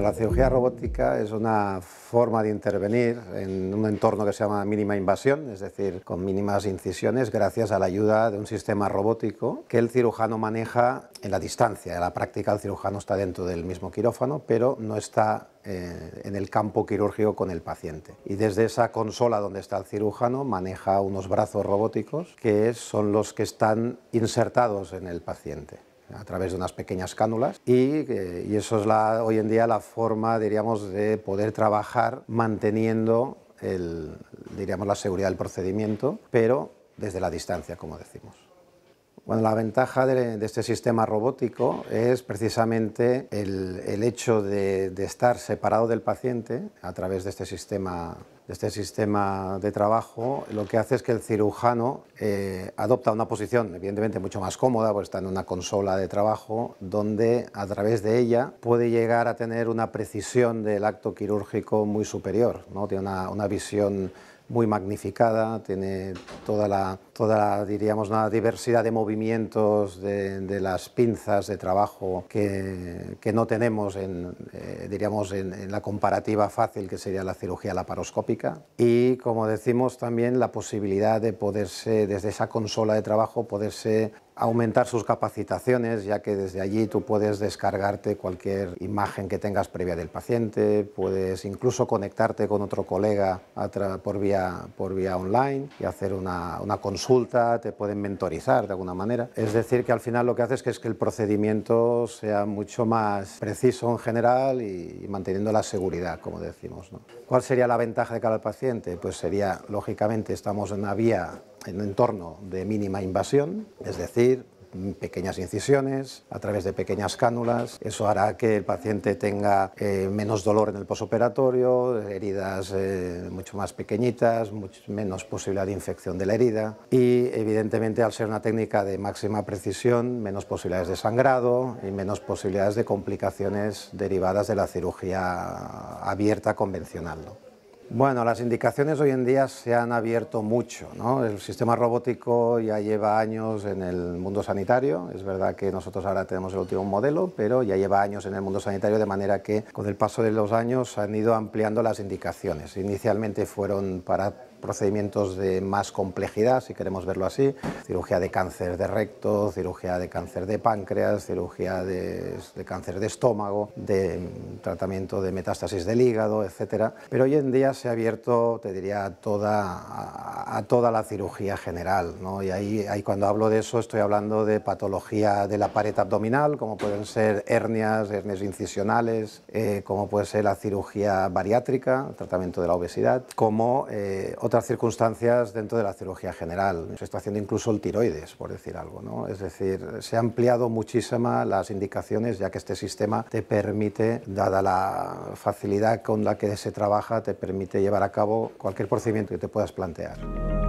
la cirugía robótica es una forma de intervenir en un entorno que se llama mínima invasión, es decir, con mínimas incisiones gracias a la ayuda de un sistema robótico que el cirujano maneja en la distancia. En la práctica el cirujano está dentro del mismo quirófano, pero no está eh, en el campo quirúrgico con el paciente. Y desde esa consola donde está el cirujano maneja unos brazos robóticos que son los que están insertados en el paciente a través de unas pequeñas cánulas y, eh, eso es hoy en día la forma, diríamos, de poder trabajar manteniendo diríamos, la seguridad del procedimiento, pero desde la distancia, como decimos. Bueno, la ventaja de, este sistema robótico es precisamente el, hecho de, estar separado del paciente a través de este sistema de, este sistema de trabajo. Lo que hace es que el cirujano eh, adopta una posición, evidentemente, mucho más cómoda, porque está en una consola de trabajo, donde a través de ella puede llegar a tener una precisión del acto quirúrgico muy superior. ¿no? Tiene una, una visión muy magnificada, tiene toda la, toda diríamos, una diversidad de movimientos, de, las pinzas de trabajo que, no tenemos en, eh, diríamos, en, la comparativa fácil que sería la cirugía laparoscópica. Y, como decimos, también la posibilidad de poderse, desde esa consola de trabajo, poderse aumentar sus capacitaciones, ya que desde allí tú puedes descargarte cualquier imagen que tengas previa del paciente, puedes incluso conectarte con otro colega por vía, por vía online y hacer una, consulta, te pueden mentorizar de alguna manera. Es decir, que al final lo que haces es que el procedimiento sea mucho más preciso en general y, manteniendo la seguridad, como decimos. ¿Cuál sería la ventaja de cada paciente? Pues sería, lógicamente, estamos en una vía en un entorno de mínima invasión, es decir, pequeñas incisiones, a través de pequeñas cánulas. Eso hará que el paciente tenga eh, menos dolor en el posoperatorio, heridas eh, mucho más pequeñitas, menos posibilidad de infección de la herida y evidentemente al ser una técnica de máxima precisión, menos posibilidades de sangrado y menos posibilidades de complicaciones derivadas de la cirugía abierta convencional. Bueno, las indicaciones hoy en día se han abierto mucho. El sistema robótico ya lleva años en el mundo sanitario. Es verdad que nosotros ahora tenemos el último modelo, pero ya lleva años en el mundo sanitario, de manera que con el paso de los años han ido ampliando las indicaciones. Inicialmente fueron para procedimientos de más complejidad, si queremos verlo así, cirugía de cáncer de recto, cirugía de cáncer de páncreas, cirugía de, cáncer de estómago, de tratamiento de metástasis del hígado, etc. Pero hoy en día se ha abierto, te diría, a toda, a, toda la cirugía general. ¿no? Y ahí, ahí, cuando hablo de eso estoy hablando de patología de la pared abdominal, como pueden ser hernias, hernias incisionales, eh, como puede ser la cirugía bariátrica, tratamiento de la obesidad, como eh, otras circunstancias dentro de la cirugía general. Se está haciendo incluso el tiroides, por decir algo. ¿no? Es decir, se ha ampliado muchísimas las indicaciones, ya que este sistema te permite, dada la facilidad con la que se trabaja, te permite llevar a cabo cualquier procedimiento que te puedas plantear.